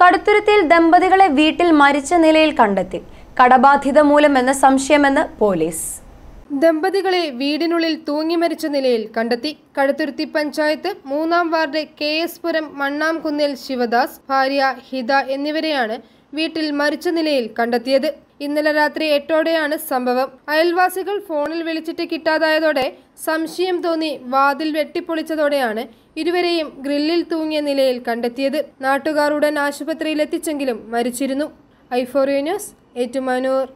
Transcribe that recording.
കടുത്തുരുത്തിൽ ദമ്പതികളെ വീട്ടിൽ മരിച്ച നിലയിൽ കണ്ടെത്തി കടബാധിത മൂലമെന്ന് സംശയമെന്ന് പോലീസ് ദമ്പതികളെ വീടിനുള്ളിൽ തൂങ്ങി മരിച്ച നിലയിൽ കണ്ടെത്തി കടുത്തുരുത്തി പഞ്ചായത്ത് മൂന്നാം വാർഡ് കെ എസ് പുരം മണ്ണാംകുന്നിൽ ശിവദാസ് ഭാര്യ ഹിത എന്നിവരെയാണ് വീട്ടിൽ മരിച്ച നിലയിൽ കണ്ടെത്തിയത് ഇന്നലെ രാത്രി എട്ടോടെയാണ് സംഭവം അയൽവാസികൾ ഫോണിൽ വിളിച്ചിട്ട് കിട്ടാതായതോടെ സംശയം തോന്നി വാതിൽ വെട്ടിപ്പൊളിച്ചതോടെയാണ് ഇരുവരെയും ഗ്രില്ലിൽ തൂങ്ങിയ നിലയിൽ കണ്ടെത്തിയത് നാട്ടുകാർ ഉടൻ ആശുപത്രിയിലെത്തിച്ചെങ്കിലും മരിച്ചിരുന്നു ഐഫോറിയ ന്യൂസ് ഏറ്റുമാനൂർ